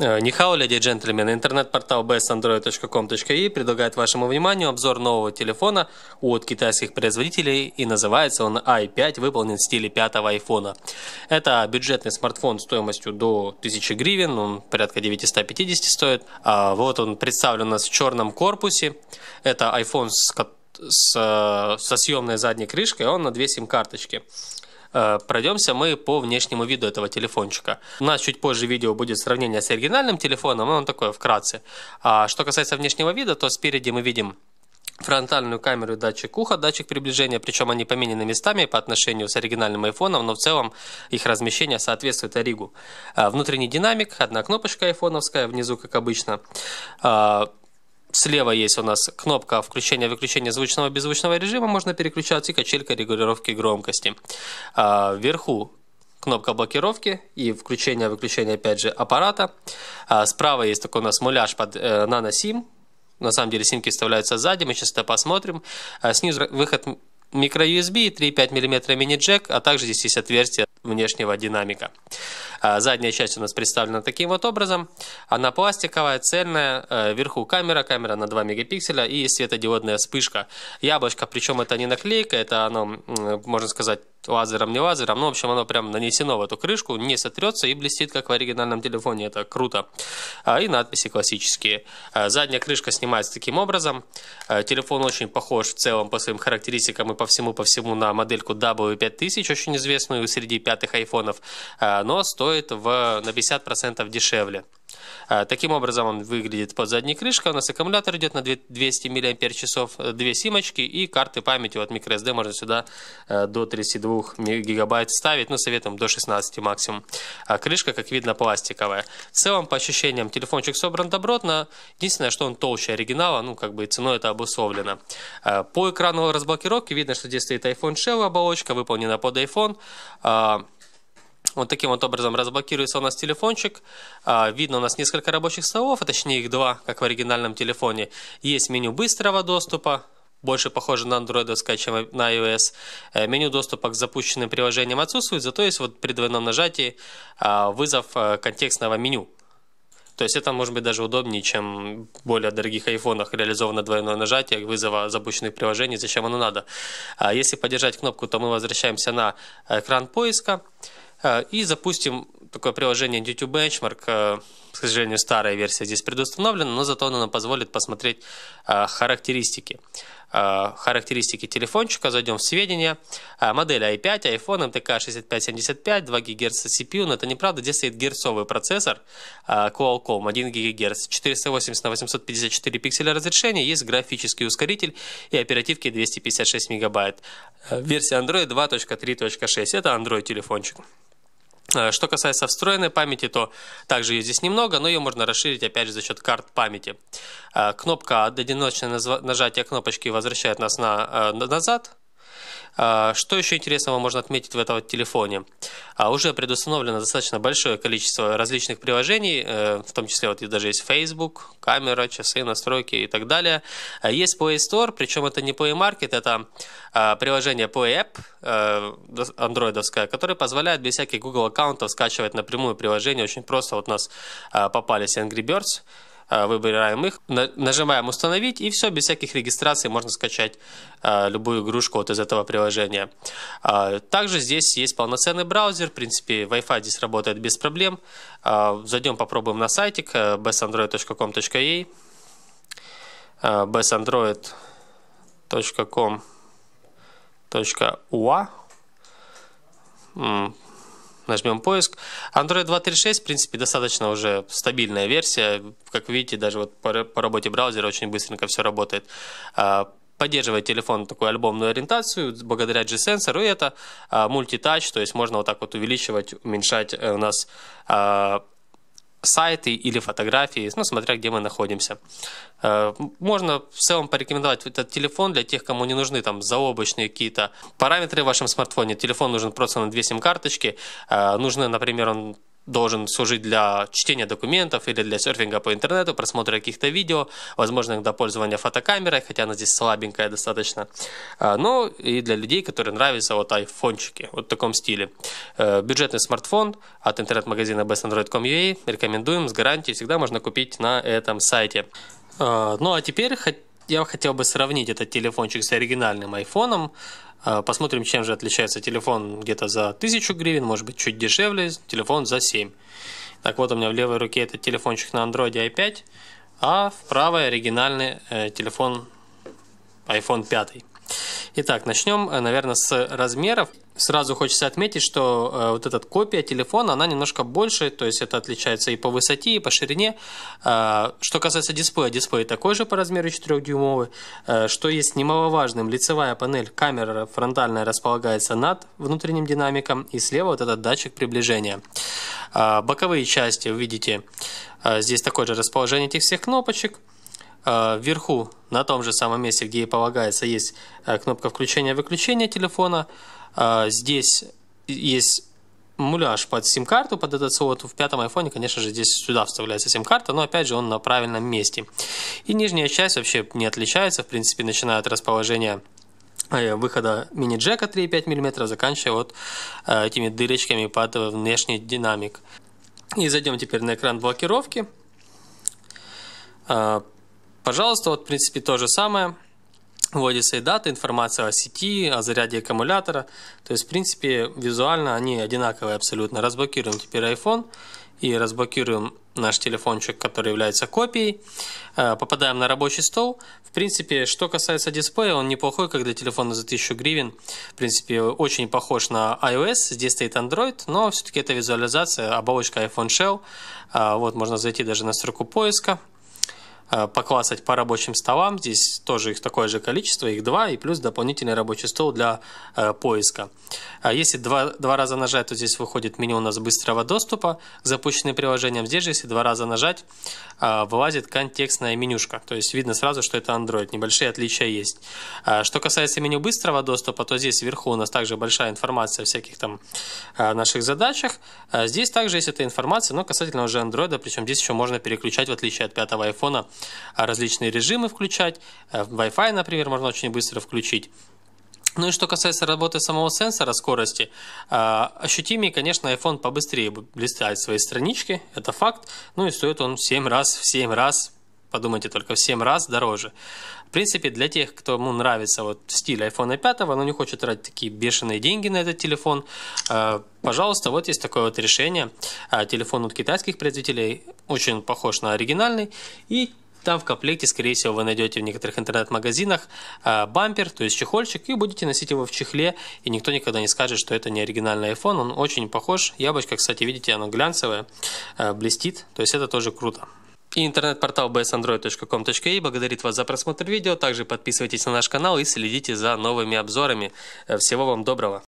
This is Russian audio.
Э, Нихао, леди и джентльмены, интернет-портал besandroid.com.i предлагает вашему вниманию обзор нового телефона от китайских производителей и называется он i5, выполнен в стиле пятого айфона. Это бюджетный смартфон стоимостью до 1000 гривен, он порядка 950 стоит. А вот он представлен у нас в черном корпусе, это iPhone с, э, со съемной задней крышкой, он на две сим-карточки. Э, пройдемся мы по внешнему виду этого телефончика. У нас чуть позже видео будет сравнение с оригинальным телефоном, но он такой вкратце. А что касается внешнего вида, то спереди мы видим фронтальную камеру и датчик уха, датчик приближения, причем они поменены местами по отношению с оригинальным айфоном, но в целом их размещение соответствует Оригу. Э, внутренний динамик, одна кнопочка айфоновская внизу, как обычно. Э, Слева есть у нас кнопка включения-выключения звучного и беззвучного режима, можно переключать, и качелька регулировки громкости. А, вверху кнопка блокировки и включения-выключения опять же, аппарата. А, справа есть такой у нас муляж под э, nano-SIM. На самом деле симки вставляются сзади, мы сейчас это посмотрим. А, снизу выход Micro usb 3,5 мм мини-джек, а также здесь есть отверстие внешнего динамика. А, задняя часть у нас представлена таким вот образом. Она пластиковая, цельная, э, вверху камера, камера на 2 мегапикселя и светодиодная вспышка. Яблочко, причем это не наклейка, это оно, можно сказать, лазером, не лазером, ну, в общем, оно прям нанесено в эту крышку, не сотрется и блестит, как в оригинальном телефоне, это круто. А, и надписи классические. А, задняя крышка снимается таким образом. А, телефон очень похож в целом по своим характеристикам и по всему-по всему на модельку W5000, очень известную среди пятых айфонов, но стоит в, на 50% дешевле. Э, таким образом он выглядит под задней крышкой. У нас аккумулятор идет на 200 мАч, две симочки и карты памяти Вот microSD можно сюда э, до 32 гигабайт ставить, ну советом до 16 максимум. А крышка, как видно, пластиковая. В целом, по ощущениям, телефончик собран добротно. Единственное, что он толще оригинала, ну как бы ценой это обусловлено. Э, по экрану разблокировки видно, что здесь стоит iPhone Shell оболочка, выполнена под iPhone. Вот таким вот образом разблокируется у нас телефончик. А, видно у нас несколько рабочих столов, а точнее их два, как в оригинальном телефоне. Есть меню быстрого доступа, больше похоже на Android, чем на iOS. Э, меню доступа к запущенным приложениям отсутствует, зато есть вот при двойном нажатии а, вызов э, контекстного меню. То есть это может быть даже удобнее, чем в более дорогих айфонах реализовано двойное нажатие вызова запущенных приложений, зачем оно надо. А если поддержать кнопку, то мы возвращаемся на э, экран поиска. А, и запустим такое приложение DTU Benchmark. А, к сожалению, старая версия здесь предустановлена, но зато она нам позволит посмотреть а, характеристики. Характеристики телефончика, зайдем в сведения. Модель i5, iPhone, MTK 6575, 2 ГГц CPU, но это неправда, здесь стоит герцовый процессор Qualcomm 1 ГГц, 480 на 854 пикселя разрешения, есть графический ускоритель и оперативки 256 МБ. Версия Android 2.3.6, это Android телефончик. Э, что касается встроенной памяти, то также ее здесь немного, но ее можно расширить опять же за счет карт памяти. Э, кнопка одиночное нажатие кнопочки возвращает нас на, э, назад, а, что еще интересного можно отметить в этом телефоне? А, уже предустановлено достаточно большое количество различных приложений, э, в том числе вот даже есть Facebook, камера, часы, настройки и так далее. А, есть Play Store, причем это не Play Market, это приложение Play App э, андроидовское, которое позволяет без всяких Google аккаунтов скачивать напрямую приложение. Очень просто вот у нас попались Angry Birds, а, выбираем их, нажимаем «Установить» и все, без всяких регистраций можно скачать а, любую игрушку вот из этого приложения. А, также здесь есть полноценный браузер, в принципе Wi-Fi здесь работает без проблем. Зайдем попробуем на сайтик bestandroid.com.ua э, bestandroid.com.ua нажмем поиск. Android 2.3.6, в принципе, достаточно уже стабильная версия. Как видите, даже вот по, по работе браузера очень быстренько все работает. А, поддерживает телефон такую альбомную ориентацию благодаря G-сенсору, и это а, мультитач, то есть можно вот так вот увеличивать, уменьшать э, у нас а, сайты или фотографии, ну, смотря где мы находимся. Э, можно в целом порекомендовать этот телефон для тех, кому не нужны там заоблачные какие-то параметры в вашем смартфоне. Телефон нужен просто на две сим-карточки. Э, нужны, например, он должен служить для чтения документов или для серфинга по интернету, просмотра каких-то видео, возможно, до пользования фотокамерой, хотя она здесь слабенькая достаточно. А, ну и для людей, которые нравятся вот айфончики, вот в таком стиле. Э, бюджетный смартфон от интернет-магазина bestandroid.com.ua а рекомендуем с гарантией, всегда можно купить на этом сайте. А, ну а теперь я хотел бы сравнить этот телефончик с оригинальным айфоном. Э, посмотрим, чем же отличается телефон где-то за 1000 гривен, может быть, чуть дешевле, телефон за 7. Так вот, у меня в левой руке этот телефончик на Android i5, а в правой оригинальный э, телефон iPhone 5. Итак, начнем, э, наверное, с размеров. Сразу хочется отметить, что э, вот эта копия телефона, она немножко больше, то есть это отличается и по высоте, и по ширине. Э, что касается дисплея, дисплей такой же по размеру 4-дюймовый. Что есть немаловажным, лицевая панель, камера фронтальная располагается над внутренним динамиком, и слева вот этот датчик приближения. Боковые части, вы видите, здесь такое же расположение этих всех кнопочек – Э, вверху, на том же самом месте, где и полагается, есть э, кнопка включения-выключения телефона. Э, здесь есть муляж под сим-карту, под этот слот. В пятом айфоне, конечно же, здесь сюда вставляется сим-карта, но опять же он на правильном месте. И нижняя часть вообще не отличается, в принципе, начиная от расположения выхода мини-джека 3,5 мм, заканчивая вот этими дырочками под внешний динамик. И зайдем теперь на экран блокировки. Пожалуйста, вот в принципе то же самое. Вводится и дата, информация о сети, о заряде аккумулятора. То есть, в принципе, визуально они одинаковые абсолютно. Разблокируем теперь iPhone и разблокируем наш телефончик, который является копией. Э, попадаем на рабочий стол. В принципе, что касается дисплея, он неплохой, когда телефон за 1000 гривен. В принципе, очень похож на iOS. Здесь стоит Android, но все-таки это визуализация, оболочка iPhone Shell. Э, вот можно зайти даже на строку поиска. Э, поклассать по рабочим столам. Здесь тоже их такое же количество, их два, и плюс дополнительный рабочий стол для э, поиска. А если два, два раза нажать, то здесь выходит меню у нас быстрого доступа к запущенным приложениям. Здесь же, если два раза нажать, э, вылазит контекстная менюшка. То есть видно сразу, что это Android. Небольшие отличия есть. Э, что касается меню быстрого доступа, то здесь вверху у нас также большая информация о всяких там э, наших задачах. А здесь также есть эта информация, но касательно уже Android, причем здесь еще можно переключать, в отличие от пятого iPhone, а, различные режимы включать. Э, Wi-Fi, например, можно очень быстро включить. Ну и что касается работы самого сенсора скорости, а, ощутимее, конечно, iPhone побыстрее блистает свои странички это факт. Ну и стоит он в 7 раз, в 7 раз, подумайте только, в 7 раз дороже. В принципе, для тех, кто ему нравится вот стиль iPhone 5, но не хочет тратить такие бешеные деньги на этот телефон, а, пожалуйста, вот есть такое вот решение. Телефон от китайских производителей очень похож на оригинальный и там в комплекте, скорее всего, вы найдете в некоторых интернет-магазинах а, бампер, то есть чехольчик, и будете носить его в чехле, и никто никогда не скажет, что это не оригинальный iPhone, он очень похож. Яблочко, кстати, видите, оно глянцевое, а, блестит, то есть это тоже круто. И интернет-портал bsandroid.com.ua благодарит вас за просмотр видео. Также подписывайтесь на наш канал и следите за новыми обзорами. Всего вам доброго!